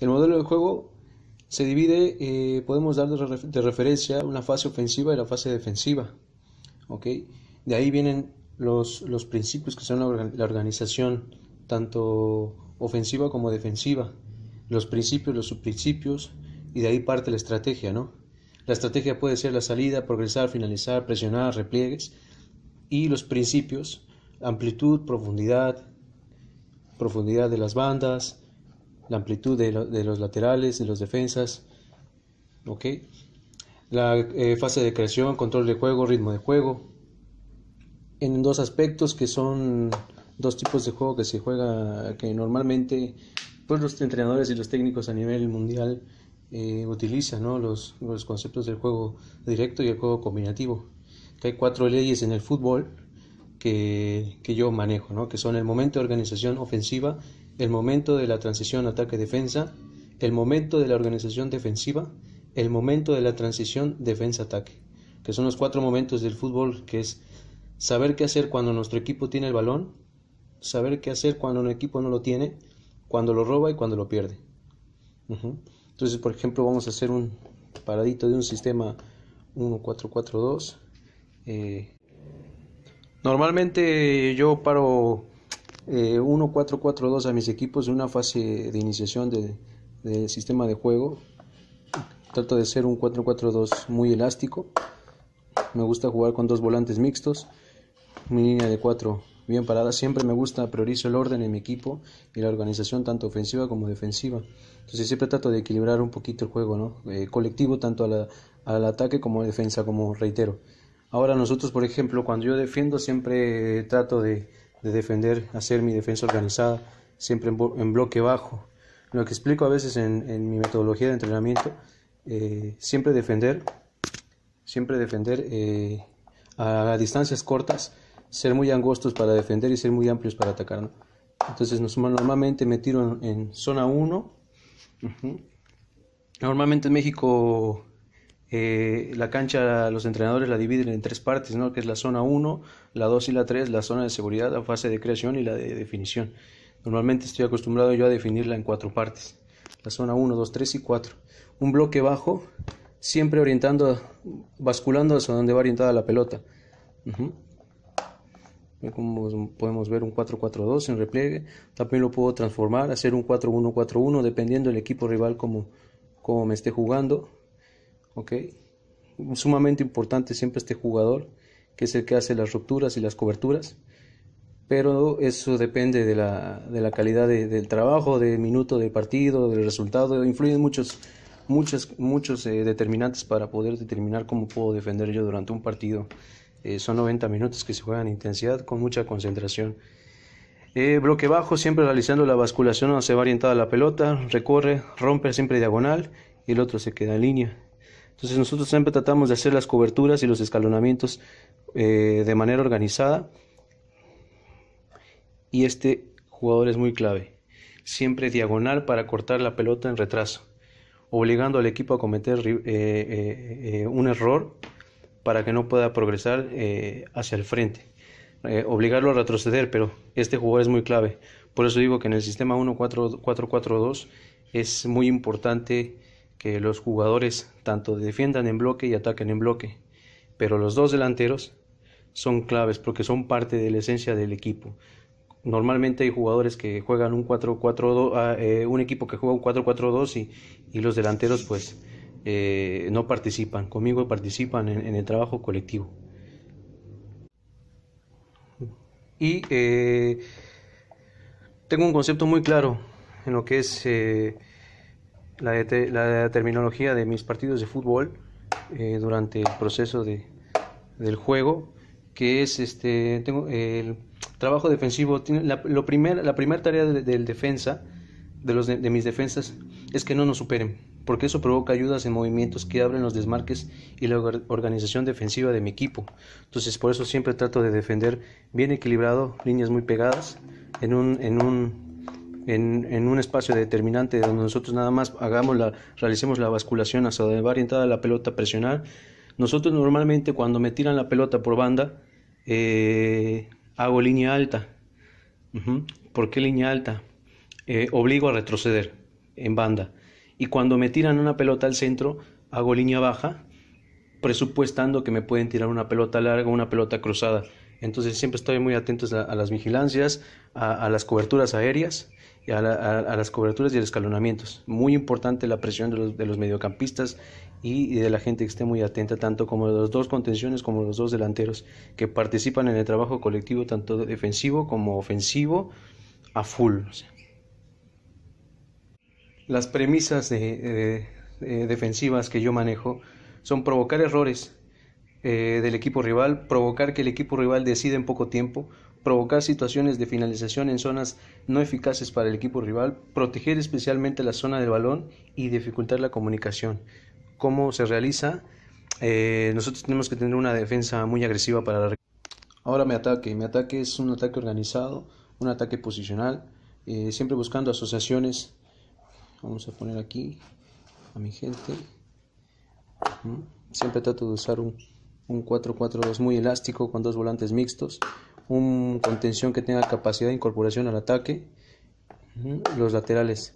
El modelo de juego se divide, eh, podemos dar de, referencia una fase ofensiva y la fase defensiva. De ahí vienen los, principios que son la, la organización, tanto ofensiva como defensiva, los principios, los subprincipios, y de ahí parte la estrategia, ¿no? La estrategia puede ser la salida, progresar, finalizar, presionar, repliegues, y los principios, amplitud, profundidad, profundidad de las bandas, la amplitud de, los laterales, y los defensas. ¿ok? La eh, fase de creación, control de juego, ritmo de juego. En dos aspectos que son dos tipos de juego que se juega, que normalmente pues, los entrenadores y los técnicos a nivel mundial eh, utilizan ¿no? los, los conceptos del juego directo y el juego combinativo. Que hay cuatro leyes en el fútbol que, que, yo manejo, ¿no? que son el momento de organización ofensiva, el momento de la transición ataque-defensa, el momento de la organización defensiva, el momento de la transición defensa-ataque, que son los cuatro momentos del fútbol, que es saber qué hacer cuando nuestro equipo tiene el balón, saber qué hacer cuando un equipo no lo tiene, cuando lo roba y cuando lo pierde. Entonces, por ejemplo, vamos a hacer un paradito de un sistema 1442. Eh, normalmente yo paro 1-4-4-2 eh, a mis equipos en una fase de iniciación del sistema de juego. Trato de ser un 4-4-2 muy elástico. Me gusta jugar con dos volantes mixtos. Mi línea de 4 bien parada. Siempre me gusta, priorizar el orden en mi equipo y la organización, tanto ofensiva como defensiva. Entonces siempre trato de equilibrar un poquito el juego, ¿no? Eh, colectivo, tanto al ataque como a defensa, como reitero. Ahora nosotros, por ejemplo, cuando yo defiendo, siempre trato de, de defender, hacer mi defensa organizada, siempre en, bloque bajo. Lo que explico a veces en, mi metodología de entrenamiento, eh, siempre defender, siempre defender eh, a, distancias cortas, ser muy angostos para defender y ser muy amplios para atacar. Entonces normalmente me tiro en, zona 1. Normalmente en México eh, la cancha, los entrenadores la dividen en tres partes, ¿no? que es la zona 1, la 2 y la 3, la zona de seguridad, la fase de creación y la de definición. Normalmente estoy acostumbrado yo a definirla en cuatro partes, la zona 1, 2, 3 y 4. Un bloque bajo, siempre orientando, basculando hacia donde va orientada la pelota. Como podemos ver un 4-4-2 en repliegue, también lo puedo transformar, hacer un 4-1-4-1 dependiendo del equipo rival como, como me esté jugando ¿ok? Sumamente importante siempre este jugador, que es el que hace las rupturas y las coberturas, pero eso depende de la, calidad del trabajo, del minuto de partido, del resultado, influyen muchos, muchos, muchos eh, determinantes para poder determinar cómo puedo defender yo durante un partido. Eh, son 90 minutos que se juegan en intensidad con mucha concentración. Eh, bloque bajo, siempre realizando la basculación se va orientada la pelota, recorre, rompe siempre diagonal y el otro se queda en línea. Entonces nosotros siempre tratamos de hacer las coberturas y los escalonamientos eh, de manera organizada. Y este jugador es muy clave. Siempre diagonal para cortar la pelota en retraso, obligando al equipo a cometer eh, eh, un error para que no pueda progresar hacia el frente. obligarlo a retroceder, pero este jugador es muy clave. Por eso digo que en el sistema 1-4-4-2 es muy importante que los jugadores tanto defiendan en bloque y ataquen en bloque, pero los dos delanteros son claves porque son parte de la esencia del equipo. Normalmente hay jugadores que juegan un 4-4-2, ah, eh, un equipo que juega un 4-4-2 y, los delanteros pues eh, no participan, conmigo participan en, el trabajo colectivo. Y eh, tengo un concepto muy claro en lo que es la, terminología de mis partidos de fútbol eh, durante el proceso del juego, que es este, tengo, eh, el trabajo defensivo. La, lo la primera tarea del de defensa, de, los, de mis defensas, es que no nos superen, porque eso provoca ayudas en movimientos que abren los desmarques y la organización defensiva de mi equipo. Entonces, por eso siempre trato de defender bien equilibrado, líneas muy pegadas, en un, en un en, un espacio determinante donde nosotros nada más hagamos la, realicemos la basculación hacia donde va orientada la pelota presionar. Nosotros normalmente cuando me tiran la pelota por banda, eh, hago línea alta. porque ¿Por qué línea alta? Eh, obligo a retroceder en banda. Y cuando me tiran una pelota al centro, hago línea baja, presupuestando que me pueden tirar una pelota larga o una pelota cruzada. Entonces siempre estoy muy atento a, las vigilancias, a, las coberturas aéreas a, las coberturas y escalonamientos. Muy importante la presión de los, mediocampistas y, de la gente que esté muy atenta, tanto como de los dos contenciones como los dos delanteros, que participan en el trabajo colectivo, tanto defensivo como ofensivo, a full. Las premisas defensivas que yo manejo son provocar errores eh, del equipo rival, provocar que el equipo rival decida en poco tiempo, provocar situaciones de finalización en zonas no eficaces para el equipo rival, proteger especialmente la zona del balón y dificultar la comunicación. ¿Cómo se realiza? Eh, nosotros tenemos que tener una defensa muy agresiva para la... Ahora mi ataque, mi ataque es un ataque organizado, un ataque posicional, eh, siempre buscando asociaciones. Vamos a poner aquí a mi gente. Siempre trato de usar un, un 4-4-2 muy elástico con dos volantes mixtos un contención que tenga capacidad de incorporación al ataque, los laterales.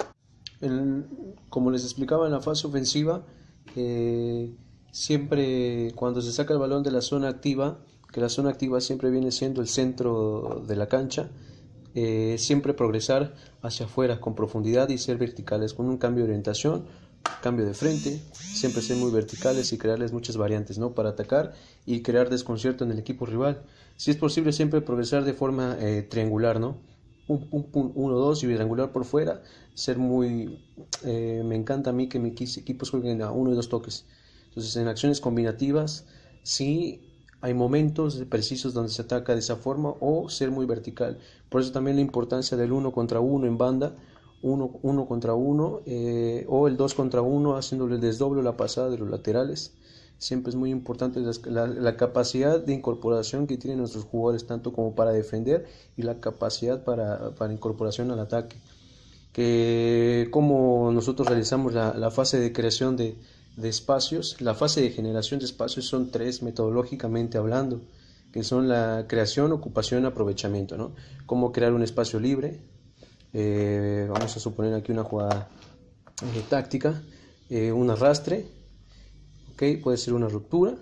como les explicaba en la fase ofensiva, eh, siempre cuando se saca el balón de la zona activa, que la zona activa siempre viene siendo el centro de la cancha, eh, siempre progresar hacia afuera con profundidad y ser verticales con un cambio de orientación cambio de frente, siempre ser muy verticales y crearles muchas variantes, ¿no? Para atacar y crear desconcierto en el equipo rival. Si es posible, siempre progresar de forma eh, triangular, ¿no? Un, uno, dos y triangular por fuera. Ser muy. Eh, me encanta a mí que mis equipos jueguen a uno y dos toques. Entonces, en acciones combinativas, sí hay momentos precisos donde se ataca de esa forma o ser muy vertical. Por eso también la importancia del uno contra uno en banda uno, uno contra uno eh, o el 2 contra uno haciéndole el desdoble la pasada de los laterales. Siempre es muy importante la, capacidad de incorporación que tienen nuestros jugadores, tanto como para defender y la capacidad para, incorporación al ataque. Que como nosotros realizamos la, fase de creación de, espacios, la fase de generación de espacios son tres metodológicamente hablando, que son la creación, ocupación, aprovechamiento, ¿no? Cómo crear un espacio libre, eh, vamos a suponer aquí una jugada de eh, táctica, eh, un arrastre, okay, puede ser una ruptura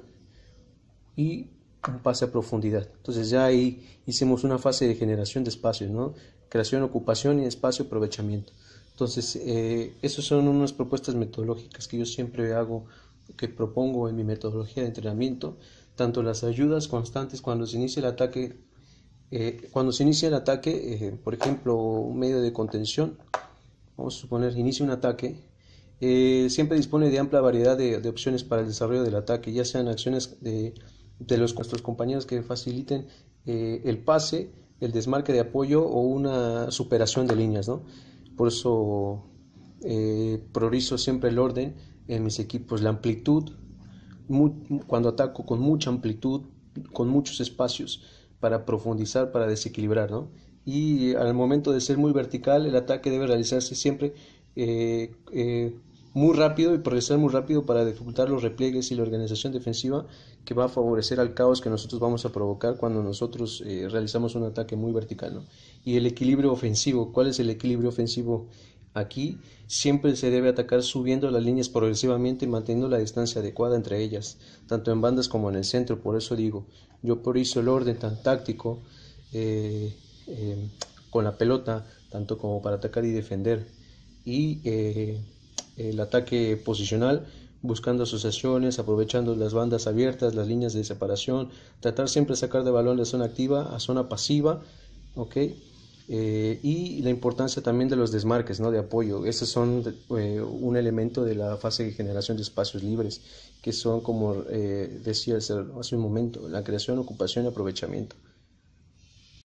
y un pase a profundidad. Entonces ya ahí hicimos una fase de generación de espacios, ¿no? creación, ocupación y espacio aprovechamiento. Entonces, eh, esas son unas propuestas metodológicas que yo siempre hago, que propongo en mi metodología de entrenamiento, tanto las ayudas constantes cuando se inicia el ataque eh, cuando se inicia el ataque, eh, por ejemplo, un medio de contención, vamos a suponer, inicia un ataque, eh, siempre dispone de amplia variedad de, opciones para el desarrollo del ataque, ya sean acciones de, nuestros compañeros que faciliten el pase, el desmarque de apoyo o una superación de líneas, ¿no? Por eso priorizo siempre el orden en mis equipos, la amplitud, cuando ataco con mucha amplitud, con muchos espacios, para profundizar, para desequilibrar, ¿no? Y al momento de ser muy vertical, el ataque debe realizarse siempre eh, eh, muy rápido y progresar muy rápido para dificultar los repliegues y la organización defensiva que va a favorecer al caos que nosotros vamos a provocar cuando nosotros eh, realizamos un ataque muy vertical. ¿no? Y el equilibrio ofensivo, ¿cuál es el equilibrio ofensivo Aquí siempre se debe atacar subiendo las líneas progresivamente y manteniendo la distancia adecuada entre ellas, tanto en bandas como en el centro. Por eso digo, yo por eso el orden tan táctico eh, eh, con la pelota, tanto como para atacar y defender. Y eh, el ataque posicional buscando asociaciones, aprovechando las bandas abiertas, las líneas de separación, tratar siempre de sacar de balón de zona activa a zona pasiva, ¿ok? Eh, y la importancia también de los desmarques, ¿no? de apoyo. Esos son eh, un elemento de la fase de generación de espacios libres, que son, como eh, decía hace un momento, la creación, ocupación y aprovechamiento.